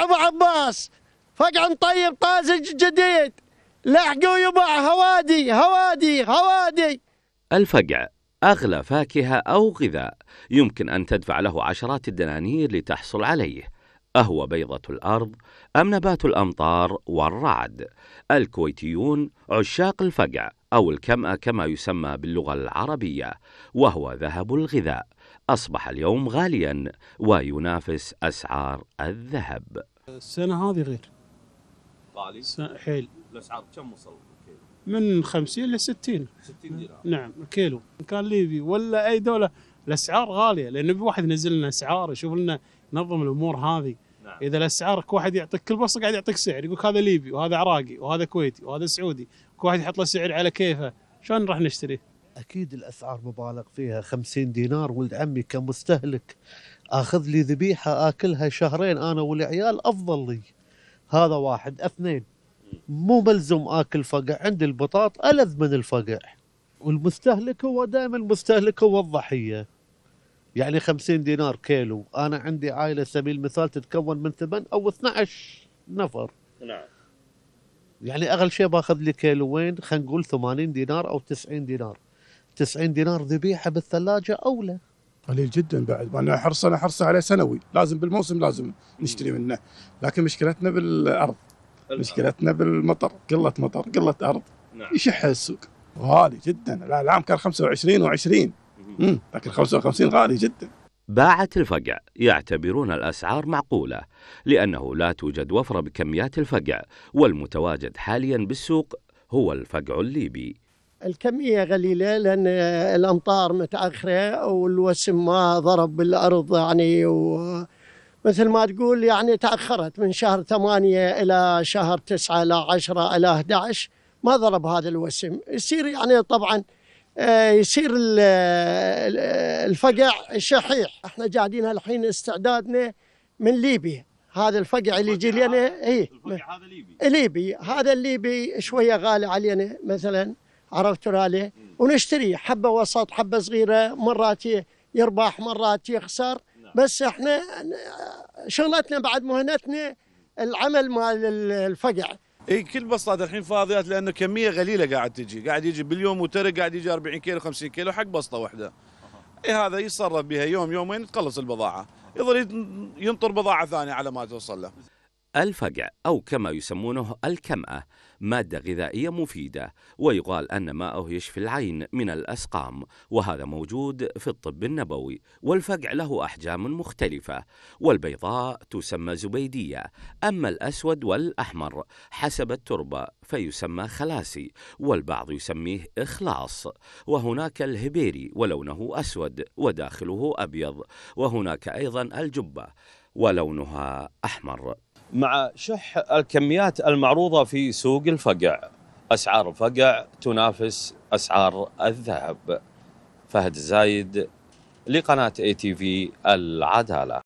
ابو عباس فقع طيب طازج جديد لحقوا يباع هوادي هوادي هوادي الفقع أغلى فاكهة أو غذاء يمكن أن تدفع له عشرات الدنانير لتحصل عليه أهو بيضة الأرض أم نبات الأمطار والرعد الكويتيون عشاق الفقع أو الكمأة كما يسمى باللغة العربية وهو ذهب الغذاء أصبح اليوم غاليا وينافس أسعار الذهب السنة هذه غير غالي حيل الأسعار كم وصل من 50 ل 60 60 دينار نعم الكيلو ان كان ليبي ولا اي دوله الاسعار غاليه لان واحد ينزل لنا اسعار يشوف لنا نظم الامور هذه نعم. اذا الاسعار كل واحد يعطيك كل بصة قاعد يعطيك سعر يقول هذا ليبي وهذا عراقي وهذا كويتي وهذا سعودي كل واحد يحط له سعر على كيفه شلون راح نشتري اكيد الاسعار مبالغ فيها 50 دينار ولد عمي كمستهلك اخذ لي ذبيحه اكلها شهرين انا والعيال افضل لي هذا واحد اثنين مو ملزم اكل فقع عندي البطاط الذ من الفقع والمستهلك هو دائما المستهلك هو الضحيه يعني 50 دينار كيلو انا عندي عائله سبيل المثال تتكون من ثمان او 12 نفر نعم يعني اغلى شيء باخذ لي كيلوين خلينا نقول 80 دينار او 90 دينار 90 دينار ذبيحه بالثلاجه اولى قليل جدا بعد وانا حرصنا حرصه عليه سنوي لازم بالموسم لازم نشتري منه لكن مشكلتنا بالارض مشكلتنا بالمطر قله مطر قله ارض نعم. يشح السوق غالي جدا العام كان 25 و20 لكن 55 غالي جدا باعة الفقع يعتبرون الأسعار معقولة لأنه لا توجد وفرة بكميات الفقع والمتواجد حاليا بالسوق هو الفقع الليبي الكمية قليلة لأن الأمطار متأخرة والوسم ما ضرب بالأرض يعني و مثل ما تقول يعني تأخرت من شهر ثمانية إلى شهر تسعة إلى عشرة إلى 11 ما ضرب هذا الوسم يصير يعني طبعا آه، يصير الفقع شحيح احنا قاعدين الحين استعدادنا من ليبيا هذا الفقع اللي يجي لنا اي هذا ليبي ليبي هذا الليبي شويه غالي علينا مثلا عرفت عليه ونشتري حبه وسط حبه صغيره مرات يربح مرات يخسر نعم. بس احنا شغلتنا بعد مهنتنا العمل مال الفقع اي كل بسطات الحين فاضيات لانه كميه قليله قاعد تجي قاعد يجي باليوم وترك قاعد يجي 40 كيلو 50 كيلو حق بسطه واحده اي هذا يتصرف بها يوم يومين تخلص البضاعه يظل ينطر بضاعه ثانيه على ما توصل له الفقع أو كما يسمونه الكمأة مادة غذائية مفيدة ويقال أن ماءه يشفي العين من الأسقام وهذا موجود في الطب النبوي والفقع له أحجام مختلفة والبيضاء تسمى زبيدية أما الأسود والأحمر حسب التربة فيسمى خلاسي والبعض يسميه إخلاص وهناك الهبيري ولونه أسود وداخله أبيض وهناك أيضا الجبة ولونها أحمر مع شح الكميات المعروضه في سوق الفقع اسعار الفقع تنافس اسعار الذهب فهد زايد لقناه اي تي في العداله